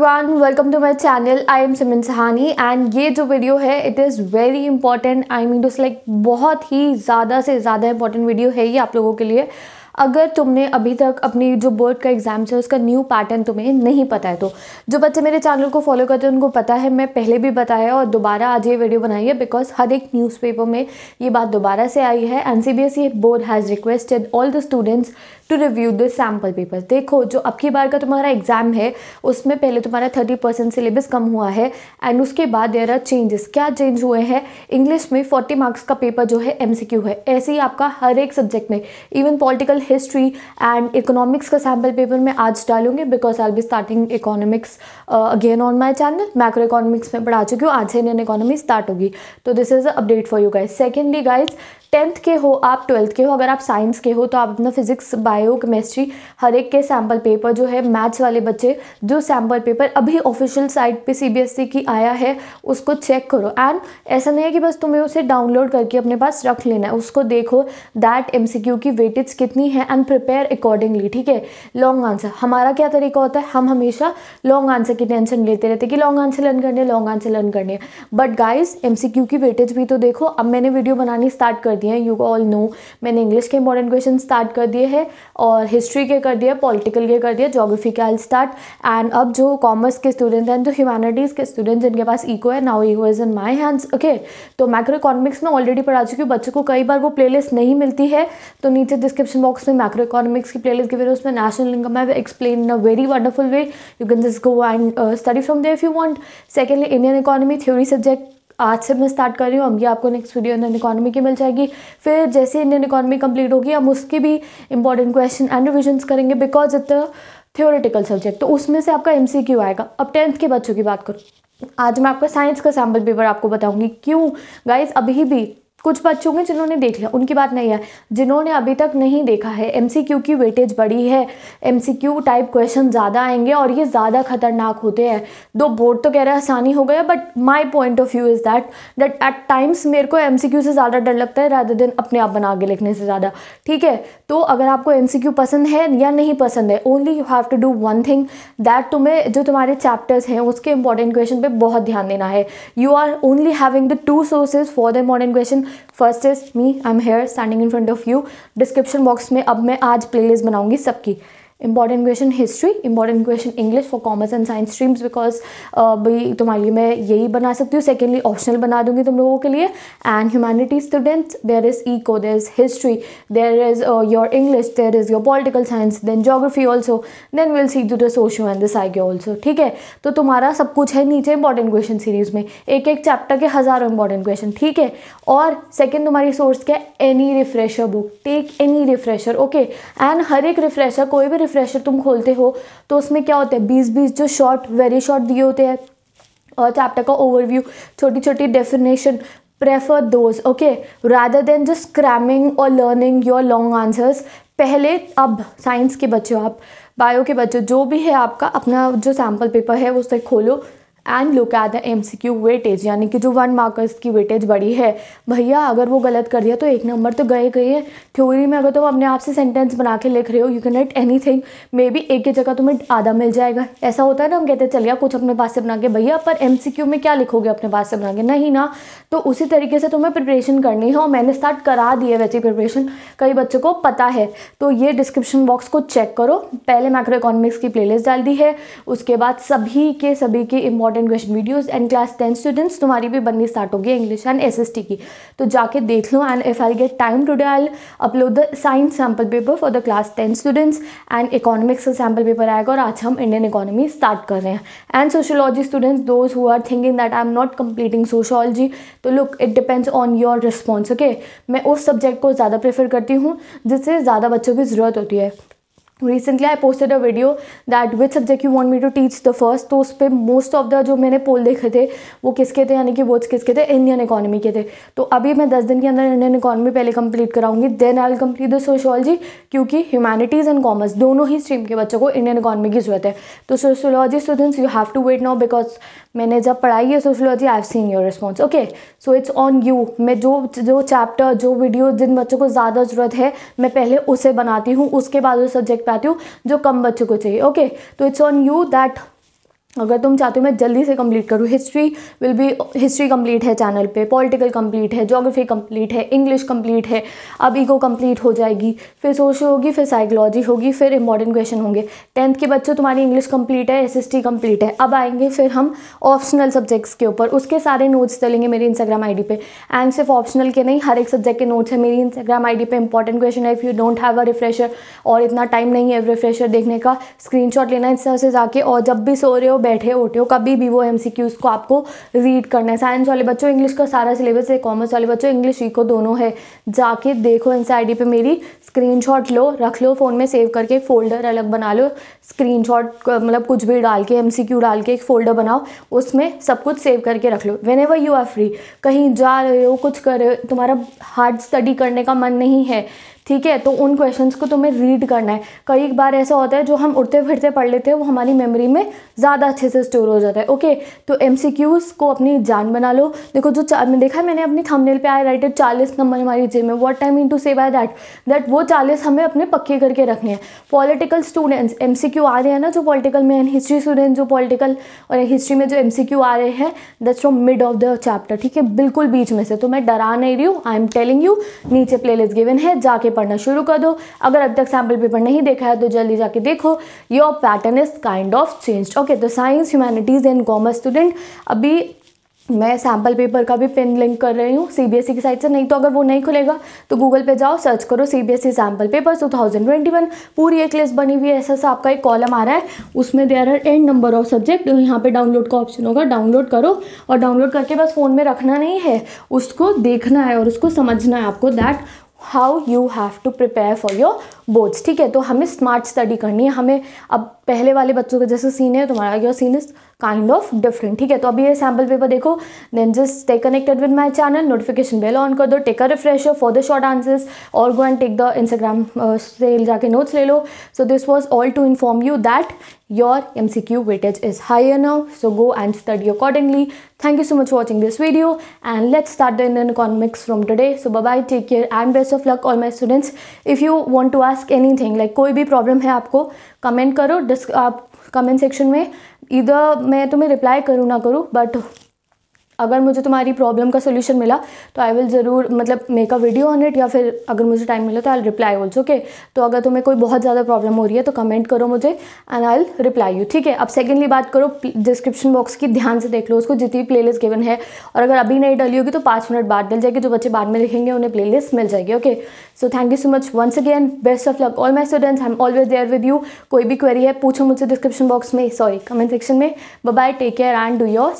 everyone welcome to my channel I am Simin Sahani and ये जो video है it is very important I mean to like बहुत ही ज़्यादा से ज़्यादा इंपॉर्टेंट वीडियो है ये आप लोगों के लिए अगर तुमने अभी तक अपनी जो बोर्ड का एग्ज़ाम है उसका न्यू पैटर्न तुम्हें नहीं पता है तो जो बच्चे मेरे चैनल को फॉलो करते हैं उनको पता है मैं पहले भी बताया और दोबारा आज ये वीडियो बनाई है बिकॉज हर एक न्यूज़पेपर में ये बात दोबारा से आई है N C B S board has requested all the students to review the sample paper देखो जो अब की बार का तुम्हारा एग्जाम है उसमें पहले तुम्हारा थर्टी परसेंट सिलेबस कम हुआ है एंड उसके बाद देर आर चेंजेस क्या चेंज हुए हैं इंग्लिश में फोर्टी मार्क्स का पेपर जो है एम है ऐसे ही आपका हर एक सब्जेक्ट में even political history and economics का सैम्पल पेपर मैं आज डालूंगी because I be starting economics again on my channel micro economics में पढ़ा चुकी हूँ आज से इंडियन इकोनॉमी स्टार्ट होगी तो this is a update for you guys secondly guys tenth के हो आप ट्वेल्थ के हो अगर आप साइंस के हो तो आप अपना फिजिक्स बायो बायो केमिस्ट्री हर एक के सैम्पल पेपर जो है मैथ्स वाले बच्चे जो सैम्पल पेपर अभी ऑफिशियल साइट पे सीबीएसई e की आया है उसको चेक करो एंड ऐसा नहीं है कि बस तुम्हें उसे डाउनलोड करके अपने पास रख लेना है उसको देखो दैट एम की वेटेज कितनी है एंड प्रिपेयर अकॉर्डिंगली ठीक है लॉन्ग आंसर हमारा क्या तरीका होता है हम हमेशा लॉन्ग आंसर की टेंशन लेते रहते कि लॉन्ग आंसर लर्न करने लॉन्ग आंसर लर्न करने बट गाइज एम की वेटेज भी तो देखो अब मैंने वीडियो बनानी स्टार्ट कर दी है यू ऑल नो मैंने इंग्लिश के इंपॉर्टेंट क्वेश्चन स्टार्ट कर दिए हैं और हिस्ट्री के कर दिया पॉलिटिकल के कर दिया जोग्राफी के आई स्टार्ट एंड अब जो कॉमर्स के स्टूडेंट हैं जो ह्यूमैनिटीज़ के स्टूडेंट जिनके पास इको है now eco is in my hands okay तो मैक्रो इकोनॉमिक्स में ऑलरेडी पढ़ा चुकी हूँ बच्चों को कई बार वो प्लेलिस्ट नहीं मिलती है तो नीचे डिस्क्रिप्शन बॉक्स में मैक्रो इकोनॉमिक्स की प्ले लिस्ट गिवे उसमें नेशनल इनकम है explain in a very wonderful way you can just go and study from them if you want secondly Indian economy theory subject आज से मैं start कर रही हूँ अब ये आपको नेक्स्ट वीडियो इंडियन इकोनॉमी की मिल जाएगी फिर जैसे इंडियन इकोनॉमी कंप्लीट होगी हम उसकी भी इंपॉर्टेंट क्वेश्चन एंड रिविजन करेंगे बिकॉज इट थियोरिटिकल सब्जेक्ट तो उसमें से आपका एम आएगा अब टेंथ के बच्चों की बात करूँ आज मैं आपका साइंस का सैम्पल पेपर आपको बताऊंगी क्यों गाइज अभी भी कुछ बच्चों के जिन्होंने देख लिया उनकी बात नहीं है जिन्होंने अभी तक नहीं देखा है एमसीक्यू की वेटेज बढ़ी है एमसीक्यू टाइप क्वेश्चन ज़्यादा आएंगे और ये ज़्यादा खतरनाक होते हैं दो बोर्ड तो कह रहे हैं आसानी हो गया but my point of view is that that at times मेरे को एम से ज़्यादा डर लगता है राधा देन अपने आप बना के लिखने से ज़्यादा ठीक है तो अगर आपको एम पसंद है या नहीं पसंद है only you have to do one thing that तुम्हें जो तुम्हारे चैप्टर्स हैं उसके इंपॉर्टेंट क्वेश्चन पर बहुत ध्यान देना है you are only having the two sources for the important question first is me I am here standing in front of you description box में अब मैं आज प्लेलिस्ट बनाऊंगी सबकी important question history important question English for commerce and science streams because भाई तुम्हारे लिए मैं यही बना सकती हूँ सेकेंडली ऑप्शनल बना दूंगी तुम लोगों के लिए and humanity students there is eco there is history there is your English there is your political science then geography also then will see to the socio and the psycho also ठीक है तो तुम्हारा सब कुछ है नीचे important question series में एक एक चैप्टर के हज़ारों इंपॉर्टेंट क्वेश्चन ठीक है और सेकेंड तुम्हारी सोर्स क्या है any refresher book take any refresher okay and हर एक रिफ्रेशर कोई भी रिफ्रेशर तुम खोलते हो तो उसमें क्या होता है बीस बीस जो शॉर्ट वेरी शॉर्ट दिए होते हैं और चैप्टर का ओवरव्यू छोटी छोटी definition prefer those okay rather than just cramming और लर्निंग योर लॉन्ग आंसर्स पहले अब साइंस के बच्चों आप बायो के बच्चे जो भी है आपका अपना जो सैम्पल पेपर है वो उसे खोलो and look at the M C Q weightage यानी कि जो वन मार्कर्स की वेटेज बढ़ी है भैया अगर वो गलत कर दिया तो एक नंबर तो गए गए हैं थ्योरी में अगर तुम तो अपने आप से सेंटेंस बना के लिख रहे हो you can write anything maybe एक ही जगह तुम्हें आधा मिल जाएगा ऐसा होता है ना हम कहते हैं चलिए कुछ अपने पास से बना के भैया पर एम सी क्यू में क्या लिखोगे अपने पास से बना के नहीं ना तो उसी तरीके से तुम्हें प्रिपरेशन करनी है और हाँ, मैंने स्टार्ट करा दी है वैसे प्रिपरेशन कई बच्चों को पता है तो ये डिस्क्रिप्शन बॉक्स को चेक करो पहले माइक्रो इकोनॉमिक्स की प्लेलिस्ट डाल दी है उसके बाद सभी के सभी के import important question videos and class ten students तुम्हारी भी बननी स्टार्ट होगी इंग्लिश एंड टी की तो जाके देख लो and if I get time today I upload the science sample paper for the class ten students and economics का सैम्पल पेपर आएगा और आज हम इंडियन इकोनॉमी स्टार्ट कर रहे हैं and sociology students those who are thinking that I am not completing sociology तो look it depends on your response okay मैं उस सब्जेक्ट को ज़्यादा प्रेफर करती हूँ जिससे ज़्यादा बच्चों की ज़रूरत होती है recently I posted a video that which subject you want me to teach the first तो उस पर मोस्ट ऑफ द जो मैंने पोल देखे थे वो किसके थे यानी कि वर्ड्स किसके थे इंडियन इकोनॉमी के थे तो अभी मैं दस दिन के अंदर इंडियन इकोनॉमी पहले कंप्लीट कराऊंगी then I will complete the sociology क्योंकि ह्यूमैनिटीज़ एंड कॉमर्स दोनों ही स्ट्रीम के बच्चों को इंडियन इकोनॉमी की जरूरत है तो sociology students you have to wait now because मैंने जब पढ़ाई है sociology I have seen your response okay so it's on you मैं जो जो चैप्टर जो वीडियो जिन बच्चों को ज़्यादा ज़रूरत है मैं पहले उसे बनाती हूँ उसके बाद उस सब्जेक्ट पे आती हूँ जो कम बच्चों को चाहिए ओके तो इट्स ऑन यू दैट अगर तुम चाहते हो मैं जल्दी से कंप्लीट करूँ history will be history complete है चैनल पे पॉलिटिकल कंप्लीट है जोग्राफी कंप्लीट है इंग्लिश कंप्लीट है अब इको कंप्लीट हो जाएगी फिर सोशल होगी फिर साइकोलॉजी होगी फिर इंपॉर्टेंट क्वेश्चन होंगे टेंथ के बच्चों तुम्हारी इंग्लिश कंप्लीट है एस कंप्लीट है अब आएंगे फिर हम ऑप्शनल सब्जेक्ट्स के ऊपर उसके सारे नोट्स चलेंगे मेरी इंस्टाग्राम आई पे एंड सिर्फ ऑप्शनल के नहीं हर एक सब्जेक्ट के नोट्स है मेरी इंस्टाग्राम आई पर इंपॉर्टेंट क्वेश्चन है if you don't have a refresher और इतना टाइम नहीं है रिफ्रेशर देखने का स्क्रीन लेना इंस्टा से जाके और जब भी सो रहे हो बैठे होते हो कभी भी वो एम को आपको रीड करना है साइंस वाले बच्चों इंग्लिश का सारा सिलेबस है कॉमर्स वाले बच्चों इंग्लिश इको दोनों है जाके देखो एन सी पे मेरी स्क्रीनशॉट लो रख लो फ़ोन में सेव करके एक फ़ोल्डर अलग बना लो स्क्रीनशॉट मतलब कुछ भी डाल के एम डाल के एक फ़ोल्डर बनाओ उसमें सब कुछ सेव करके रख लो whenever you are free कहीं जा रहे हो कुछ कर रहे हो तुम्हारा हार्ड स्टडी करने का मन नहीं है ठीक है तो उन क्वेश्चंस को तुम्हें रीड करना है कई बार ऐसा होता है जो हम उड़ते फिरते पढ़ लेते हैं वो हमारी मेमोरी में ज़्यादा अच्छे से स्टोर हो जाता है ओके तो एम को अपनी जान बना लो देखो जो मैं देखा मैंने अपनी थंबनेल पे आई राइटेड चालीस नंबर हमारी जेब में what time in to save I that that वो चालीस हमें अपने पक्के करके रखने हैं पॉलिटिकल स्टूडेंट्स एम आ रहे हैं ना जो पॉलिटिकल में हिस्ट्री स्टूडेंट जो पॉलिटिकल और हिस्ट्री में जो एम आ रहे हैं that's from mid of the chapter ठीक है बिल्कुल बीच में से तो मैं डरा नहीं रही हूँ आई एम टेलिंग यू नीचे प्ले गिवन है जाके जाके पढ़ना शुरू कर दो अगर अब तक सैम्पल पेपर नहीं देखा है तो जल्दी जाके देखो your pattern is kind of changed okay तो science humanities and commerce student अभी मैं सैम्पल पेपर का भी पिन लिंक कर रही हूँ सीबीएसई e की साइड से नहीं तो अगर वो नहीं खुलेगा तो गूगल पे जाओ सर्च करो सीबीएसई सैम्पल पेपर 2021 पूरी एक लिस्ट बनी हुई है ऐसा सा आपका एक कॉलम आ रहा है उसमें there are and number of subject यहाँ पे डाउनलोड का ऑप्शन होगा डाउनलोड करो और डाउनलोड करके बस फ़ोन में रखना नहीं है उसको देखना है और उसको समझना है आपको that how you have to prepare for your boards ठीक है तो हमें स्मार्ट स्टडी करनी है हमें अब पहले वाले बच्चों का जैसा सीन है तुम्हारा your scene is kind of different ठीक है तो अभी ये सैम्पल पेपर देखो then just take connected with my channel notification bell on कर दो take a refresher for the short answers और go and take the Instagram से जाके नोट्स ले लो so this was all to inform you that your M C Q weightage is high no so go and study accordingly thank you so much watching this video and let's start the Indian economics from today so bye take care and best of luck all my students if you want to ask anything like कोई भी problem है आपको comment करो disc आप comment section में इधर मैं तुम्हें रिप्लाई करूँ ना करूँ बट अगर मुझे तुम्हारी प्रॉब्लम का सोल्यूशन मिला तो आई विल ज़रूर मतलब make a video on it या फिर अगर मुझे टाइम मिला तो आई रिप्लाई ऑल्सो ओके तो अगर तुम्हें कोई बहुत ज़्यादा प्रॉब्लम हो रही है तो कमेंट करो मुझे एंड आई रिप्लाई यू ठीक है अब सेकेंडली बात करो डिस्क्रिप्शन बॉक्स की ध्यान से देख लो उसको जितनी प्ले लिस्ट गिवन है और अगर अभी नहीं डली होगी तो पाँच मिनट बाद डल जाएगी जो बच्चे बाद में लिखेंगे उन्हें प्ले लिस्ट मिल जाएगी okay so thank you so much once again best of luck all my students I am always there with you कोई भी क्वेरी है पूछो मुझसे डिस्क्रिप्शन बॉक्स में सॉरी कमेंट सेक्शन में bye take care and do your